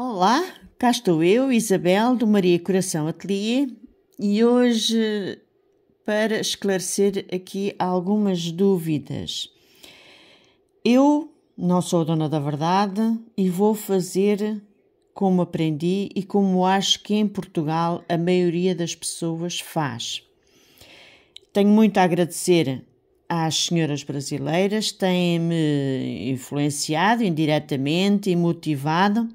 Olá, cá estou eu, Isabel, do Maria Coração Atelier, e hoje para esclarecer aqui algumas dúvidas. Eu não sou dona da verdade e vou fazer como aprendi e como acho que em Portugal a maioria das pessoas faz. Tenho muito a agradecer às senhoras brasileiras, têm-me influenciado indiretamente e motivado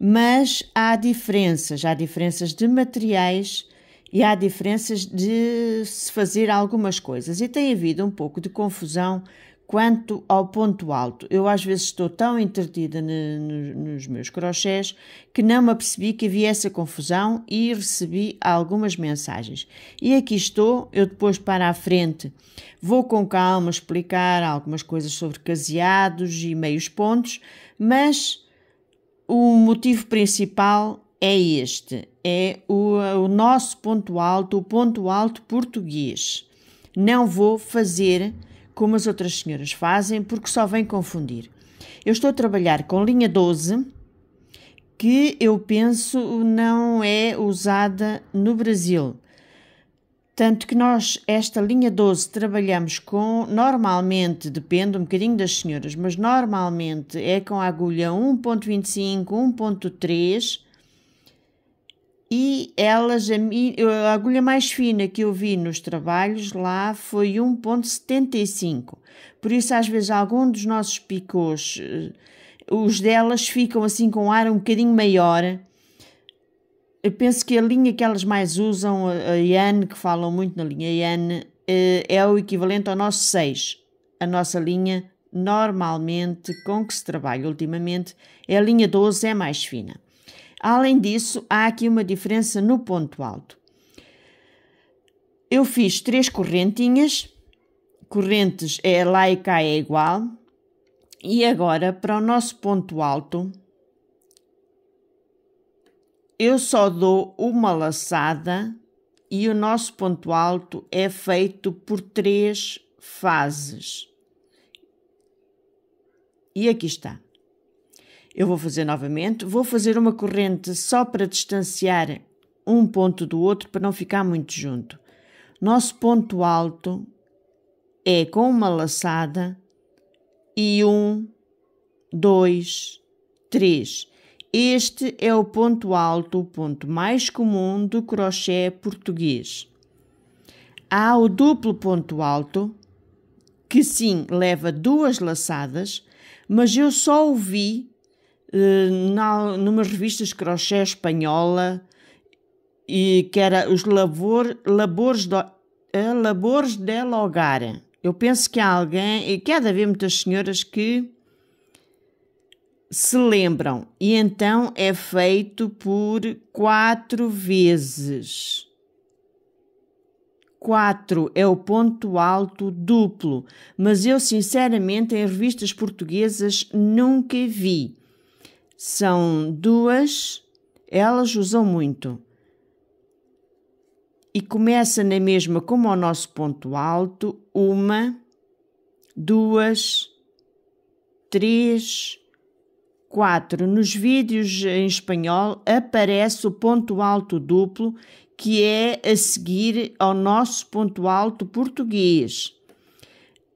mas há diferenças, há diferenças de materiais e há diferenças de se fazer algumas coisas. E tem havido um pouco de confusão quanto ao ponto alto. Eu às vezes estou tão entretida nos meus crochés que não me apercebi que havia essa confusão e recebi algumas mensagens. E aqui estou, eu depois para a frente vou com calma explicar algumas coisas sobre caseados e meios pontos, mas o motivo principal é este: é o, o nosso ponto alto, o ponto alto português. Não vou fazer como as outras senhoras fazem, porque só vem confundir. Eu estou a trabalhar com linha 12, que eu penso não é usada no Brasil. Tanto que nós, esta linha 12, trabalhamos com, normalmente, depende um bocadinho das senhoras, mas normalmente é com a agulha 1.25, 1.3 e elas, a, agulha mais fina que eu vi nos trabalhos lá foi 1.75. Por isso, às vezes, algum dos nossos picôs, eh, os delas ficam assim com um ar um bocadinho maior, eu penso que a linha que elas mais usam, a Ian, que falam muito na linha Ian, eh, é o equivalente ao nosso 6. A nossa linha, normalmente, com que se trabalha ultimamente, é a linha 12, é mais fina. Além disso, há aqui uma diferença no ponto alto. Eu fiz três correntinhas, correntes é lá e cá é igual, e agora para o nosso ponto alto, eu só dou uma laçada e o nosso ponto alto é feito por três fases. E aqui está. Eu vou fazer novamente, vou fazer uma corrente só para distanciar um ponto do outro para não ficar muito junto. Nosso ponto alto é com uma laçada e um, dois, três. Este é o ponto alto, o ponto mais comum do crochê português. Há o duplo ponto alto, que sim, leva duas laçadas, mas eu só o vi eh, na, de crochê espanhola, e que era os labor, labores, do, eh, labores del hogar. Eu penso que há alguém, e que há de haver muitas senhoras que se lembram, e então é feito por quatro vezes. Quatro é o ponto alto duplo, mas eu sinceramente em revistas portuguesas nunca vi. São duas, elas usam muito. E começa na mesma como o nosso ponto alto, uma, duas, três, 4. Nos vídeos em espanhol aparece o ponto alto duplo, que é a seguir ao nosso ponto alto português.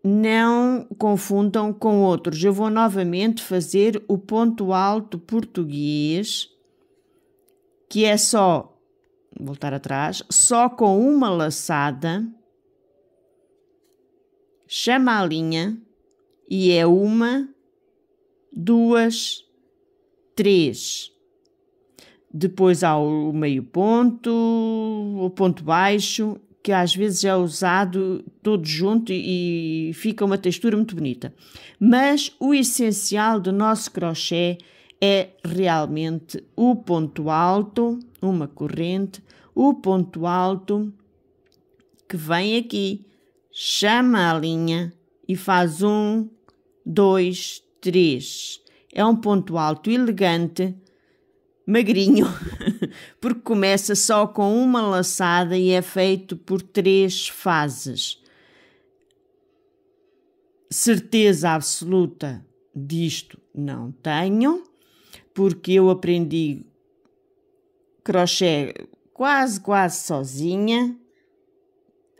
Não confundam com outros. Eu vou novamente fazer o ponto alto português, que é só, voltar atrás, só com uma laçada, chama a linha e é uma duas, três. Depois há o meio ponto, o ponto baixo, que às vezes é usado todo junto e fica uma textura muito bonita. Mas o essencial do nosso crochê é realmente o ponto alto, uma corrente, o ponto alto que vem aqui, chama a linha e faz um, dois, 3. É um ponto alto elegante, magrinho, porque começa só com uma laçada e é feito por três fases. Certeza absoluta disto não tenho, porque eu aprendi crochê quase, quase sozinha.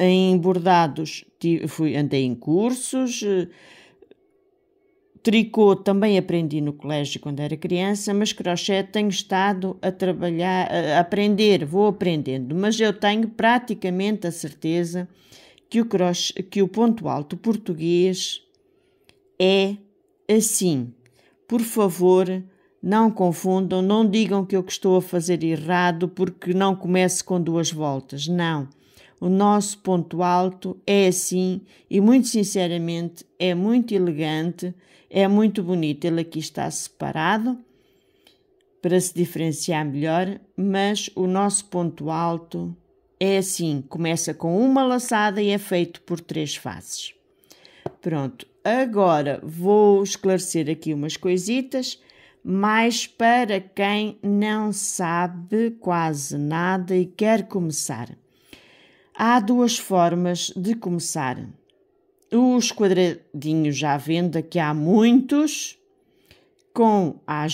Em bordados fui, andei em cursos, eh, Tricô também aprendi no colégio quando era criança, mas crochê tenho estado a trabalhar, a aprender, vou aprendendo, mas eu tenho praticamente a certeza que o, crochê, que o ponto alto português é assim. Por favor, não confundam, não digam que eu que estou a fazer errado porque não comece com duas voltas. Não. O nosso ponto alto é assim e, muito sinceramente, é muito elegante, é muito bonito. Ele aqui está separado para se diferenciar melhor, mas o nosso ponto alto é assim: começa com uma laçada e é feito por três faces. Pronto, agora vou esclarecer aqui umas coisitas, mais para quem não sabe quase nada e quer começar. Há duas formas de começar. Os quadradinhos à venda, que há muitos, com a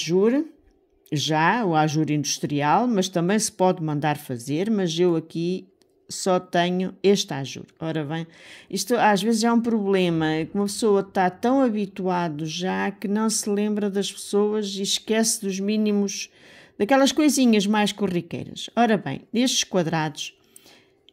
já o Ajur Industrial, mas também se pode mandar fazer, mas eu aqui só tenho este Ajur. Ora bem, isto às vezes é um problema, uma pessoa está tão habituado já que não se lembra das pessoas e esquece dos mínimos, daquelas coisinhas mais corriqueiras. Ora bem, estes quadrados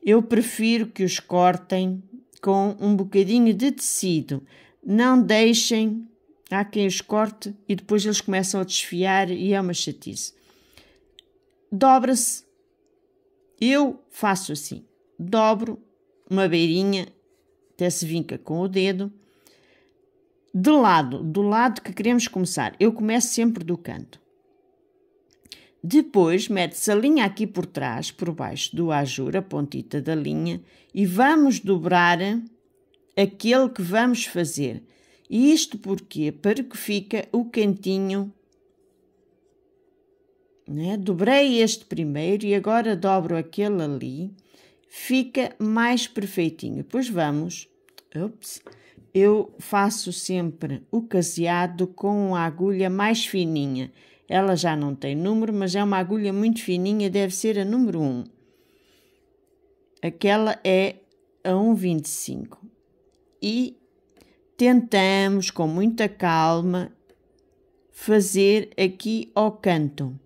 eu prefiro que os cortem com um bocadinho de tecido. Não deixem há quem os corte e depois eles começam a desfiar e é uma chatice. Dobra-se. Eu faço assim. Dobro uma beirinha, até se vinca com o dedo. De lado, do lado que queremos começar. Eu começo sempre do canto. Depois mete-se a linha aqui por trás, por baixo do ajur, a pontita da linha, e vamos dobrar aquele que vamos fazer. E isto porque Para que fica o cantinho. Né? Dobrei este primeiro e agora dobro aquele ali. Fica mais perfeitinho. Depois vamos... Ups, eu faço sempre o caseado com a agulha mais fininha ela já não tem número, mas é uma agulha muito fininha, deve ser a número 1. Aquela é a 1,25. E tentamos, com muita calma, fazer aqui ao canto.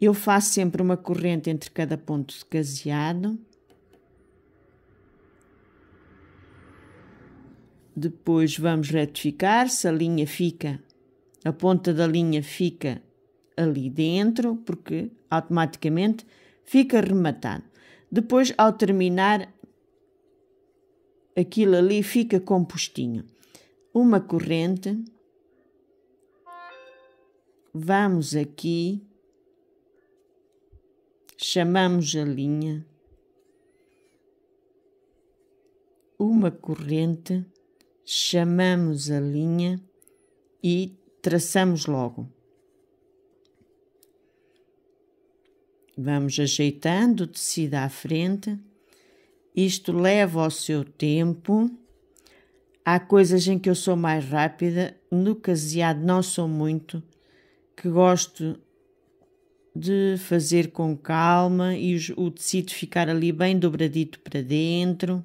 Eu faço sempre uma corrente entre cada ponto de caseado. Depois vamos retificar se a linha fica a ponta da linha fica ali dentro, porque automaticamente fica rematado. Depois, ao terminar, aquilo ali fica compostinho. Uma corrente. Vamos aqui. Chamamos a linha. Uma corrente. Chamamos a linha e traçamos logo. Vamos ajeitando o tecido à frente. Isto leva ao seu tempo. Há coisas em que eu sou mais rápida, no caseado não sou muito, que gosto de fazer com calma e o tecido ficar ali bem dobradito para dentro.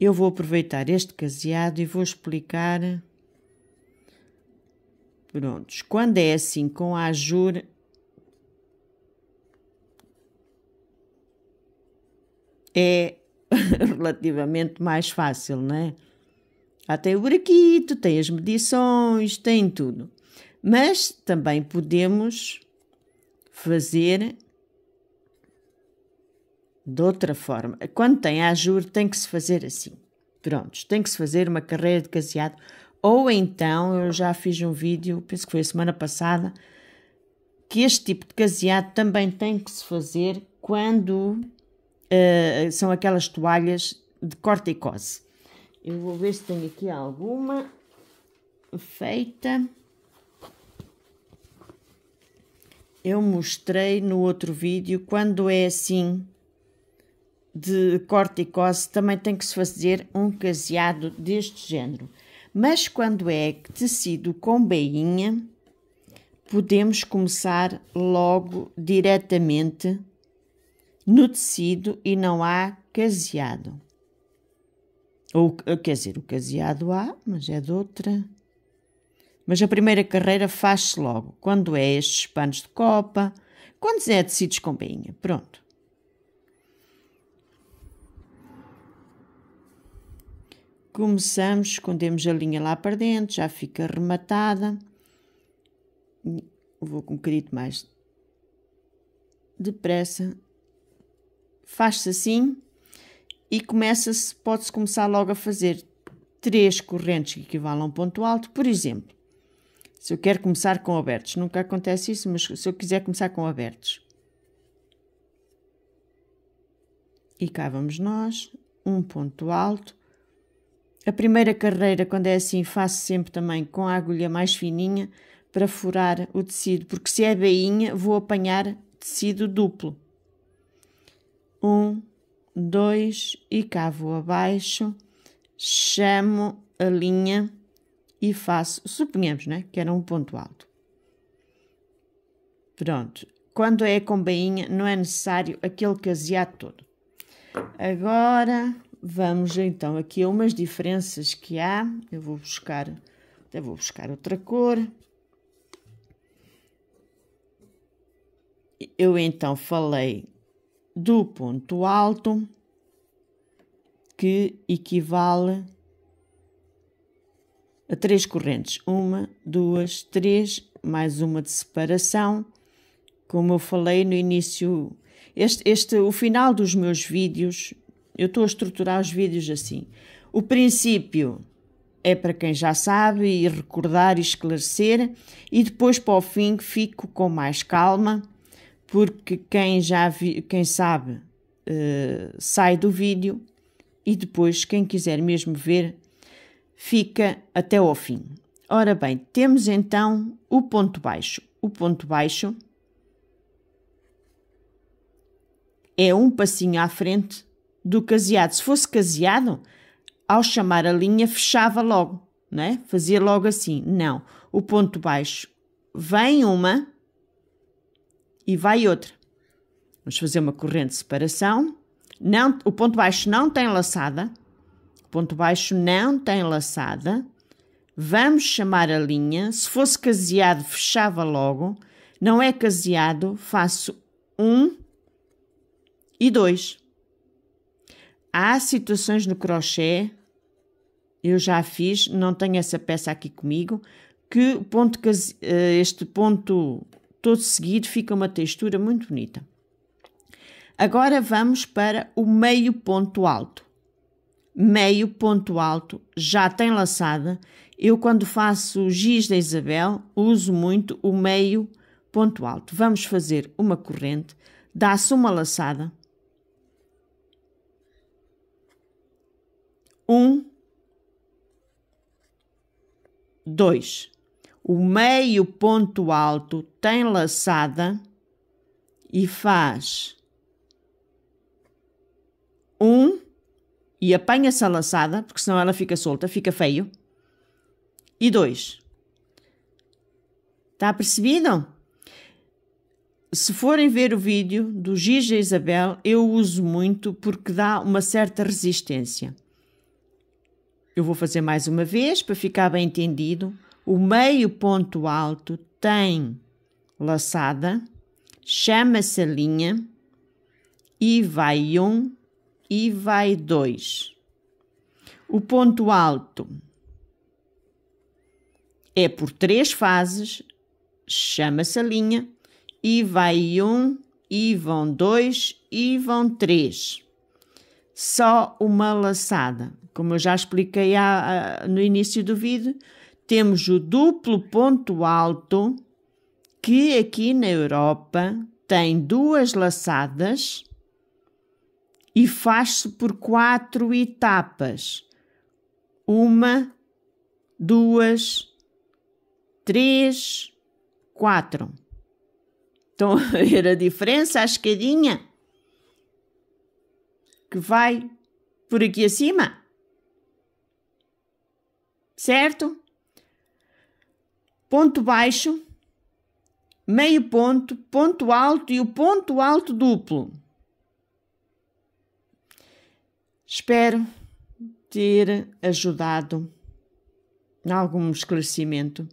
Eu vou aproveitar este caseado e vou explicar Prontos. Quando é assim com a Ajur, é relativamente mais fácil, não é? Até o buraquito, tem as medições, tem tudo. Mas também podemos fazer de outra forma. Quando tem ajuro, tem que se fazer assim. Prontos, tem que se fazer uma carreira de caseado ou então, eu já fiz um vídeo, penso que foi a semana passada, que este tipo de caseado também tem que se fazer quando uh, são aquelas toalhas de corte e corticose. Eu vou ver se tenho aqui alguma feita. Eu mostrei no outro vídeo, quando é assim de corte e corticose, também tem que se fazer um caseado deste género. Mas quando é tecido com bainha, podemos começar logo diretamente no tecido e não há caseado. Ou, eh, quer dizer, o caseado há, mas é de outra. Mas a primeira carreira faz-se logo, quando é estes panos de copa, quando é tecidos com bainha. Pronto. Começamos, escondemos a linha lá para dentro, já fica rematada. Vou com um bocadinho mais depressa. Faz-se assim e começa-se, pode-se começar logo a fazer três correntes que equivalem a um ponto alto, por exemplo. Se eu quero começar com abertos, nunca acontece isso, mas se eu quiser começar com abertos. E cá vamos nós, um ponto alto, a primeira carreira, quando é assim, faço sempre também com a agulha mais fininha para furar o tecido, porque se é bainha, vou apanhar tecido duplo. Um, dois e cavo abaixo, chamo a linha e faço, suponhamos, né, que era um ponto alto. Pronto. Quando é com bainha, não é necessário aquele caseado todo. Agora, vamos então aqui a umas diferenças que há. Eu vou buscar, até vou buscar outra cor. Eu então falei do ponto alto que equivale a três correntes. Uma, duas, três, mais uma de separação. Como eu falei no início, este, este, o final dos meus vídeos eu estou a estruturar os vídeos assim. O princípio é para quem já sabe e recordar e esclarecer, e depois para o fim fico com mais calma, porque quem já vi, quem sabe uh, sai do vídeo e depois quem quiser mesmo ver fica até ao fim. Ora bem, temos então o ponto baixo. O ponto baixo é um passinho à frente do caseado. Se fosse caseado, ao chamar a linha, fechava logo, né? Fazia logo assim. Não. O ponto baixo vem uma e vai outra. Vamos fazer uma corrente de separação. Não, o ponto baixo não tem laçada. O ponto baixo não tem laçada. Vamos chamar a linha. Se fosse caseado, fechava logo. Não é caseado, faço um e dois. Há situações no crochê, eu já fiz, não tenho essa peça aqui comigo, que ponto, eh, este ponto todo seguido fica uma textura muito bonita. Agora vamos para o meio ponto alto. Meio ponto alto, já tem laçada. Eu quando faço o giz da Isabel, uso muito o meio ponto alto. Vamos fazer uma corrente, dá-se uma laçada um, dois. O meio ponto alto tem laçada e faz um e apanha-se a laçada, porque senão ela fica solta, fica feio. E dois. Está percebido? Se forem ver o vídeo do e Isabel, eu uso muito porque dá uma certa resistência. Eu vou fazer mais uma vez para ficar bem entendido. O meio ponto alto tem laçada, chama-se linha e vai um e vai dois. O ponto alto é por três fases, chama-se linha e vai um e vão dois e vão três. Só uma laçada. Como eu já expliquei há, no início do vídeo, temos o duplo ponto alto que aqui na Europa tem duas laçadas e faz-se por quatro etapas. Uma, duas, três, quatro. Estão a ver a diferença, a escadinha? Que vai por aqui acima certo? Ponto baixo, meio ponto, ponto alto e o ponto alto duplo. Espero ter ajudado em algum esclarecimento.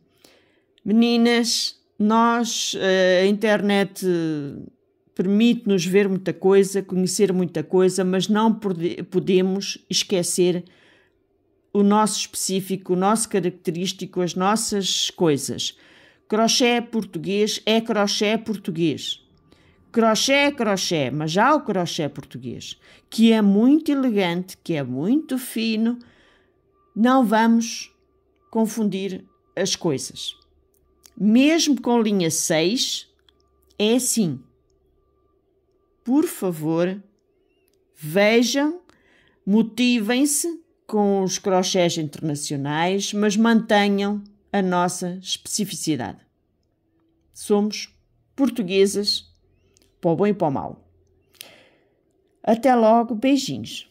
Meninas, nós, eh, a internet permite-nos ver muita coisa, conhecer muita coisa, mas não podemos esquecer o nosso específico, o nosso característico, as nossas coisas. Crochê português é crochê português. Crochê é crochê, mas há o crochê português, que é muito elegante, que é muito fino. Não vamos confundir as coisas. Mesmo com linha 6, é assim. Por favor, vejam, motivem-se com os crochés internacionais, mas mantenham a nossa especificidade. Somos portuguesas, para o bom e para o mal. Até logo, beijinhos.